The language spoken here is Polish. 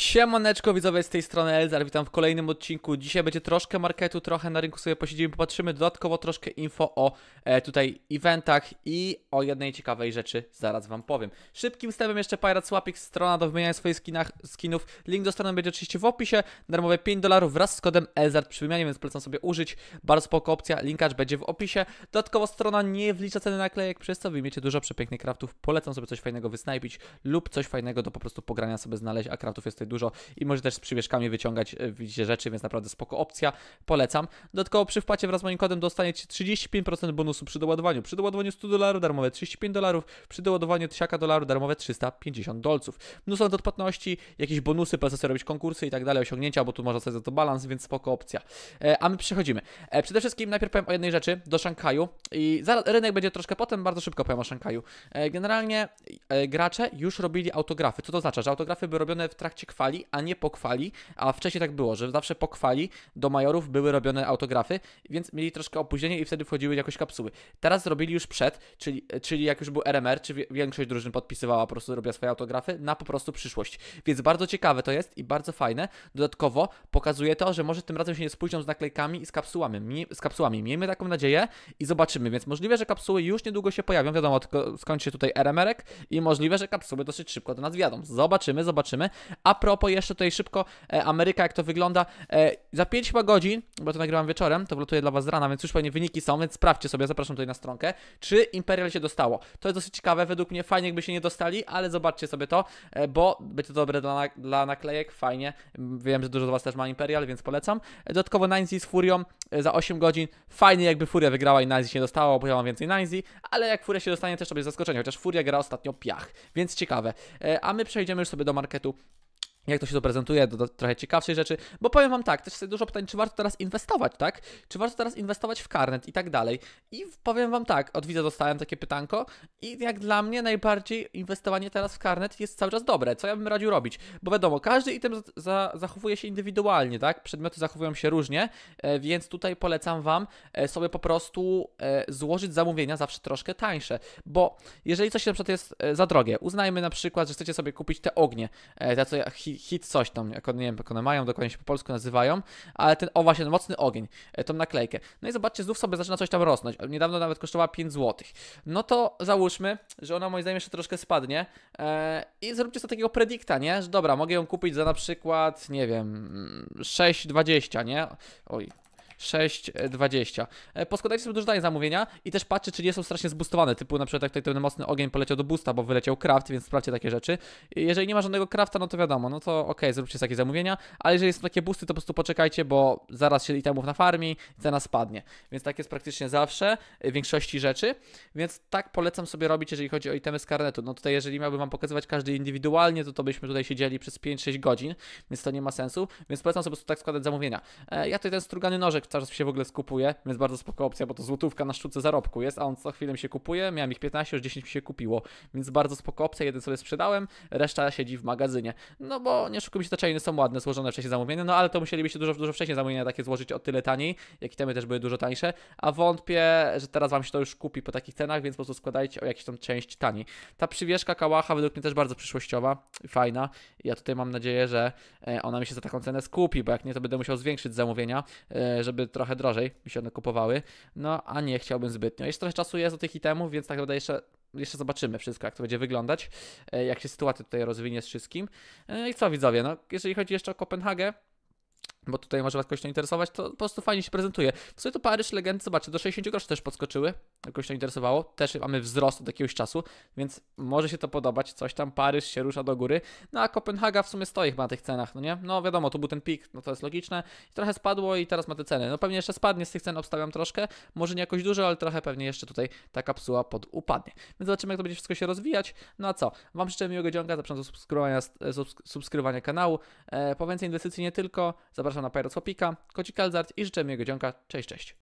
Siemaneczko widzowie, z tej strony Elzar, witam w kolejnym odcinku. Dzisiaj będzie troszkę marketu, trochę na rynku sobie posiedzimy, popatrzymy dodatkowo troszkę info o e, tutaj eventach i o jednej ciekawej rzeczy zaraz Wam powiem. Szybkim stepem jeszcze Pirate Swapik, strona do wymieniania swoich skinach, skinów. Link do strony będzie oczywiście w opisie, darmowe 5 dolarów wraz z kodem Elzar przy wymianie, więc polecam sobie użyć. Bardzo spoko opcja, linkacz będzie w opisie. Dodatkowo strona nie wlicza ceny naklejek, przez co wyjmiecie miecie dużo przepięknych kraftów. Polecam sobie coś fajnego wysnajpić lub coś fajnego do po prostu pogrania sobie znaleźć, a kraftów jest tutaj dużo i może też z przybieżkami wyciągać e, widzicie rzeczy, więc naprawdę spoko opcja, polecam. Dodatkowo przy wpłacie wraz z moim kodem dostaniecie 35% bonusu przy doładowaniu. Przy doładowaniu 100 dolarów darmowe 35 dolarów, przy doładowaniu 1000 dolarów darmowe 350 dolców. Mnóstwo odpłatności, jakieś bonusy, PSS robić konkursy i tak dalej, osiągnięcia, bo tu można sobie za to balans, więc spoko opcja. E, a my przechodzimy. E, przede wszystkim najpierw powiem o jednej rzeczy, do Szanghaju i zaraz, rynek będzie troszkę potem, bardzo szybko powiem o Szanghaju. generalnie gracze już robili autografy. Co to oznacza? Że autografy były robione w trakcie kwarantanny chwali, a nie po kwali, a wcześniej tak było, że zawsze po kwali do majorów były robione autografy, więc mieli troszkę opóźnienie i wtedy wchodziły jakoś kapsuły. Teraz zrobili już przed, czyli, czyli jak już był RMR, czy większość drużyn podpisywała, po prostu robiła swoje autografy na po prostu przyszłość. Więc bardzo ciekawe to jest i bardzo fajne. Dodatkowo pokazuje to, że może tym razem się nie spóźnią z naklejkami i z kapsułami. Mie z kapsułami. Miejmy taką nadzieję i zobaczymy. Więc możliwe, że kapsuły już niedługo się pojawią. Wiadomo, tylko skończy się tutaj RMR-ek i możliwe, że kapsuły dosyć szybko do nas wiadą. Zobaczymy, zobaczymy. A pro propos jeszcze tutaj szybko, e, Ameryka, jak to wygląda. E, za 5 chyba godzin, bo to nagrywam wieczorem, to wlotuję dla Was z rana, więc już pewnie wyniki są, więc sprawdźcie sobie, zapraszam tutaj na stronkę, czy Imperial się dostało. To jest dosyć ciekawe, według mnie fajnie jakby się nie dostali, ale zobaczcie sobie to, e, bo będzie dobre dla, dla naklejek, fajnie. Wiem, że dużo z Was też ma Imperial, więc polecam. Dodatkowo Nancy z Furią za 8 godzin. Fajnie jakby Furia wygrała i Nancy się nie dostało, bo ja mam więcej Nancy, ale jak Furia się dostanie, też sobie zaskoczenie, chociaż Furia gra ostatnio piach, więc ciekawe. A my przejdziemy już sobie do marketu jak to się to prezentuje, do, do, trochę ciekawszej rzeczy, bo powiem Wam tak, też sobie dużo pytań, czy warto teraz inwestować, tak? Czy warto teraz inwestować w karnet i tak dalej? I powiem Wam tak, od widza dostałem takie pytanko i jak dla mnie najbardziej inwestowanie teraz w karnet jest cały czas dobre, co ja bym radził robić? Bo wiadomo, każdy item za, za, zachowuje się indywidualnie, tak? Przedmioty zachowują się różnie, e, więc tutaj polecam Wam e, sobie po prostu e, złożyć zamówienia zawsze troszkę tańsze, bo jeżeli coś na przykład jest e, za drogie, uznajmy na przykład, że chcecie sobie kupić te ognie, e, te co ja hit, coś tam, jak nie wiem, jak one mają, dokładnie się po polsku nazywają, ale ten, o właśnie, mocny ogień, e, tą naklejkę. No i zobaczcie, znów sobie zaczyna coś tam rosnąć. Niedawno nawet kosztowała 5 zł. No to załóżmy, że ona moim zdaniem jeszcze troszkę spadnie e, i zróbcie sobie takiego predikta, nie? Że dobra, mogę ją kupić za na przykład, nie wiem, 6,20, nie? Oj, 6,20. E, poskładajcie sobie dużo dożytanie zamówienia i też patrzcie, czy nie są strasznie zboostowane. typu na przykład jak tutaj ten mocny ogień poleciał do busta, bo wyleciał kraft, więc sprawdźcie takie rzeczy. Jeżeli nie ma żadnego krafta, no to wiadomo, no to ok, zróbcie takie zamówienia, ale jeżeli są takie busty, to po prostu poczekajcie, bo zaraz się itemów na farmi, cena spadnie. Więc tak jest praktycznie zawsze, e, w większości rzeczy, więc tak polecam sobie robić, jeżeli chodzi o itemy z karnetu. No tutaj jeżeli miałbym wam pokazywać każdy indywidualnie, to to byśmy tutaj siedzieli przez 5-6 godzin, więc to nie ma sensu, więc polecam sobie po prostu tak składać zamówienia. E, ja tutaj ten strugany nożek cały czas się w ogóle skupuje, więc bardzo spoko opcja, bo to złotówka na sztuce zarobku jest, a on co chwilę mi się kupuje, miałem ich 15, już 10 mi się kupiło, więc bardzo spoko opcja, jeden sobie sprzedałem, reszta siedzi w magazynie. No bo nie oszukujmy się, te chainy są ładne, złożone wcześniej zamówienia, no ale to musielibyście dużo, dużo wcześniej zamówienia takie złożyć o tyle taniej, jak i temy też były dużo tańsze, a wątpię, że teraz Wam się to już kupi po takich cenach, więc po prostu składajcie o jakieś tam część taniej. Ta przywieszka kałacha według mnie też bardzo przyszłościowa, fajna, ja tutaj mam nadzieję, że e, ona mi się za taką cenę skupi, bo jak nie, to będę musiał zwiększyć zamówienia, e, żeby żeby trochę drożej mi się one kupowały, no a nie chciałbym zbytnio. Jeszcze trochę czasu jest do tych itemów, więc tak naprawdę jeszcze jeszcze zobaczymy wszystko, jak to będzie wyglądać, e, jak się sytuacja tutaj rozwinie z wszystkim. E, I co widzowie, no, jeżeli chodzi jeszcze o Kopenhagę, bo tutaj może Was ktoś to interesować, to po prostu fajnie się prezentuje. W sumie to Paryż Legend. zobaczcie, do 60 groszy też podskoczyły, jakoś to interesowało. Też mamy wzrost od jakiegoś czasu, więc może się to podobać. Coś tam Paryż się rusza do góry. No a Kopenhaga w sumie stoi chyba na tych cenach, no nie? No wiadomo, to był ten pik, no to jest logiczne. I trochę spadło i teraz ma te ceny. No pewnie jeszcze spadnie z tych cen, obstawiam troszkę. Może nie jakoś dużo, ale trochę pewnie jeszcze tutaj ta kapsuła podupadnie. Więc zobaczymy, jak to będzie wszystko się rozwijać. No a co? Wam życzę miłego dziąga, zapraszam do subskrybowania, e, subskrybowania kanału. E, po więcej inwestycji nie tylko. Zapraszam na Pirates Hopika, Kocik i życzę miłego dziąga. Cześć, cześć.